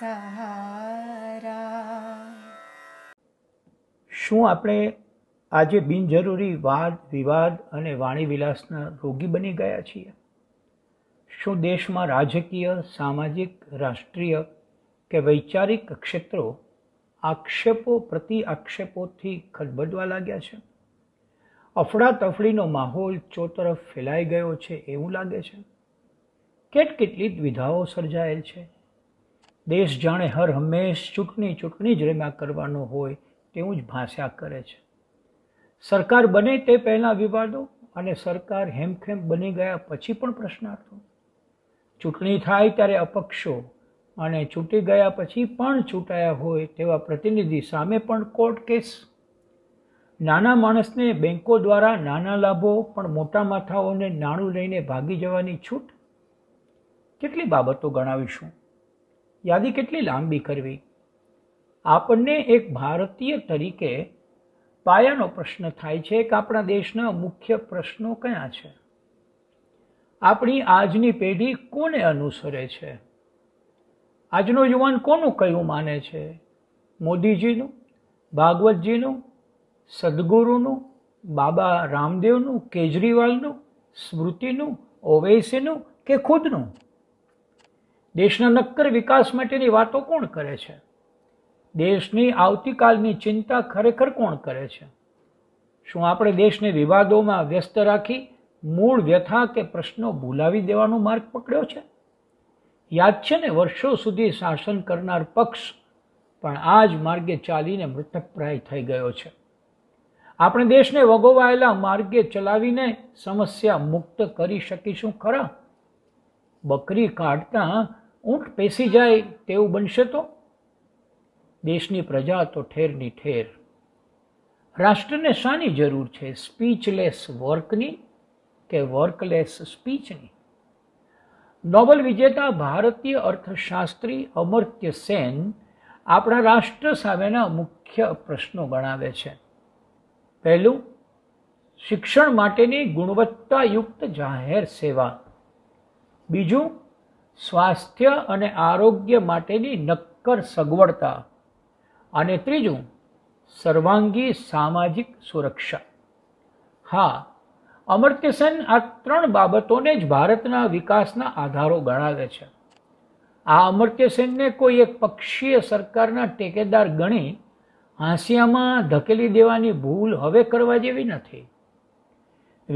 સહારા શું આપણે આજે બિનજરૂરી વાદ વિવાદ અને વાણીવિલાસના રોગી બની ગયા છીએ શું દેશમાં રાજકીય સામાજિક રાષ્ટ્રીય કે વૈચારિક ક્ષેત્રો આક્ષેપો પ્રતિ આક્ષેપોથી ખદબદવા લાગ્યા છે અફડાતફડીનો માહોલ ચોતરફ ફેલાઈ ગયો છે એવું લાગે છે કેટ કેટલી દ્વિધાઓ સર્જાયેલ છે દેશ જાણે હર હંમેશ ચૂંટણી ચૂંટણી જ રમ્યા કરવાનો હોય તેવું જ ભાષ્યા કરે છે સરકાર બને તે પહેલાં વિવાદો અને સરકાર હેમખેમ બની ગયા પછી પણ પ્રશ્નાર્થો ચૂંટણી થાય ત્યારે અપક્ષો અને ચૂંટી ગયા પછી પણ ચૂંટાયા હોય તેવા પ્રતિનિધિ સામે પણ કોર્ટ કેસ નાના માણસને બેન્કો દ્વારા નાના લાભો પણ મોટા માથાઓને નાણું લઈને ભાગી જવાની છૂટ કેટલી બાબતો ગણાવીશું યાદી કેટલી લાંબી કરવી આપણને એક ભારતીય તરીકે પાયાનો પ્રશ્ન થાય છે કે આપણા દેશના મુખ્ય પ્રશ્નો કયા છે આપણી આજની પેઢી કોને અનુસરે છે આજનો યુવાન કોનું કયું માને છે મોદીજીનું ભાગવતજીનું સદગુરુનું બાબા રામદેવનું કેજરીવાલનું સ્મૃતિનું ઓવૈસીનું કે ખુદનું દેશના નક્કર વિકાસ માટેની વાતો કોણ કરે છે દેશની આવતીકાલની ચિંતા ખરેખર કોણ કરે છે શું આપણે દેશને વિવાદોમાં વ્યસ્ત રાખી મૂળ વ્યથા કે પ્રશ્નો ભૂલાવી દેવાનો માર્ગ પકડ્યો છે યાદ છે ને વર્ષો સુધી શાસન કરનાર પક્ષ પણ આ જ માર્ગે ચાલીને મૃતકપ્રાય થઈ ગયો છે આપણે દેશને વગોવાયેલા માર્ગે ચલાવીને સમસ્યા મુક્ત કરી શકીશું ખરા બકરી કાઢતા ઊંટ પેસી જાય તેવું બનશે તો દેશની પ્રજા તો ઠેરની ઠેર રાષ્ટ્રને શાની જરૂર છે સ્પીચલેસ વર્કની કે વર્કલેસ સ્પીચની નોબલ વિજેતા ભારતીય અર્થશાસ્ત્રી અમર્ત્ય સેન આપણા રાષ્ટ્ર સામેના મુખ્ય પ્રશ્નો ગણાવે છે પહેલું શિક્ષણ માટેની ગુણવત્તાયુક્ત જાહેર સેવા બીજું સ્વાસ્થ્ય અને આરોગ્ય માટેની નક્કર સગવડતા અને ત્રીજું સર્વાંગી સામાજિક સુરક્ષા હા અમર્ત્યસેન આ ત્રણ બાબતોને જ ભારતના વિકાસના આધારો ગણાવે છે આ અમર્ત્યસેનને કોઈ એક પક્ષીય સરકારના ટેકેદાર ગણી હાંસિયામાં ધકેલી દેવાની ભૂલ હવે કરવા જેવી નથી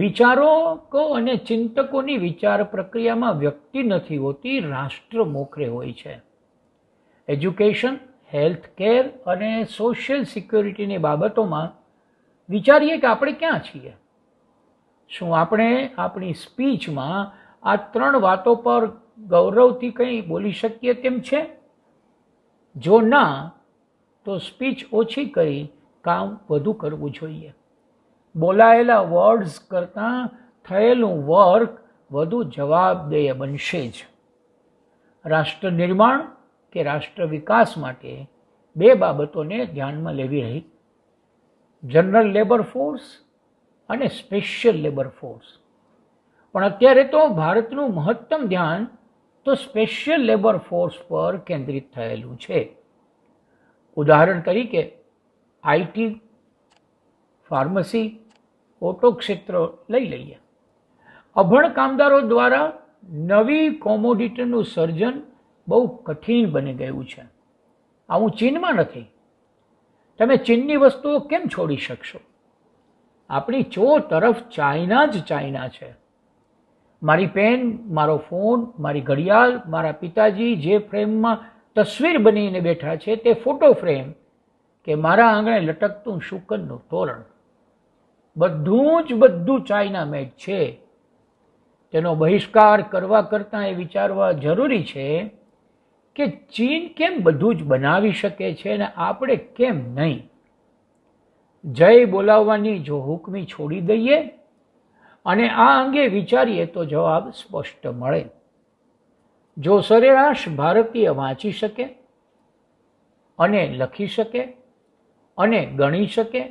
વિચારકો અને ચિંતકોની વિચાર પ્રક્રિયામાં વ્યક્તિ નથી હોતી રાષ્ટ્ર મોખરે હોય છે એજ્યુકેશન હેલ્થ કેર અને સોશિયલ સિક્યોરિટીની બાબતોમાં વિચારીએ કે આપણે ક્યાં છીએ શું આપણે આપણી સ્પીચમાં આ ત્રણ વાતો પર ગૌરવથી કંઈ બોલી શકીએ તેમ છે જો ના તો સ્પીચ ઓછી કરી કામ વધુ કરવું જોઈએ બોલાયેલા વર્ડ્સ કરતાં થયેલું વર્ક વધુ જવાબદેય બનશે જ રાષ્ટ્ર નિર્માણ કે રાષ્ટ્ર વિકાસ માટે બે બાબતોને ધ્યાનમાં લેવી રહી જનરલ લેબર ફોર્સ અને સ્પેશિયલ લેબર ફોર્સ પણ અત્યારે તો ભારતનું મહત્તમ ધ્યાન તો સ્પેશિયલ લેબર ફોર્સ પર કેન્દ્રિત થયેલું છે ઉદાહરણ તરીકે આઈટી ફાર્મસી ઓટો ક્ષેત્ર લઈ લઈએ અભણ કામદારો દ્વારા નવી કોમોડિટીનું સર્જન બહુ કઠિન બની ગયું છે આવું ચીનમાં નથી તમે ચીનની વસ્તુઓ કેમ છોડી શકશો આપણી ચો તરફ ચાઇના જ ચાઇના છે મારી પેન મારો ફોન મારી ઘડિયાળ મારા પિતાજી જે ફ્રેમમાં તસવીર બનીને બેઠા છે તે ફોટો ફ્રેમ કે મારા આંગણે લટકતું શુકનનું તોરણ બધું જ બધું ચાઇના મેડ છે તેનો બહિષ્કાર કરવા કરતાં એ વિચારવા જરૂરી છે કે ચીન કેમ બધું જ બનાવી શકે છે અને આપણે કેમ નહીં જય બોલાવવાની જો હુકમી છોડી દઈએ અને આ અંગે વિચારીએ તો જવાબ સ્પષ્ટ મળે જો સરેરાશ ભારતીય વાંચી શકે અને લખી શકે અને ગણી શકે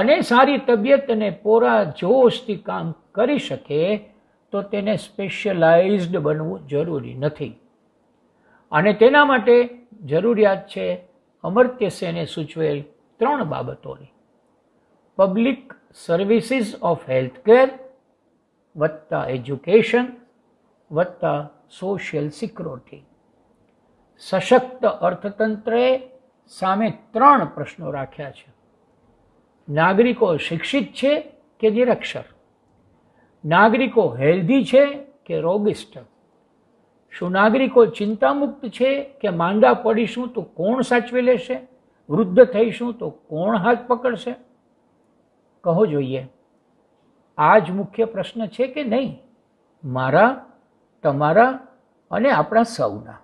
અને સારી તબિયત અને પોરા જોશથી કામ કરી શકે તો તેને સ્પેશિયલાઇઝડ બનવું જરૂરી નથી અને તેના માટે જરૂરિયાત છે અમર્ત્ય સેને સૂચવેલ ત્રણ બાબતોની public services of health care વત્તા એજ્યુકેશન વત્તા સોશિયલ સિક્યોરિટી સશક્ત અર્થતંત્રએ સામે ત્રણ પ્રશ્નો રાખ્યા છે નાગરિકો શિક્ષિત છે કે નિરક્ષર નાગરિકો હેલ્ધી છે કે રોગિસ્ટ શું નાગરિકો ચિંતામુક્ત છે કે માંદા પડીશું તો કોણ સાચવી લેશે વૃદ્ધ થઈશું તો કોણ હાથ પકડશે કહો જોઈએ આ જ મુખ્ય પ્રશ્ન છે કે નહીં મારા તમારા અને આપણા સૌના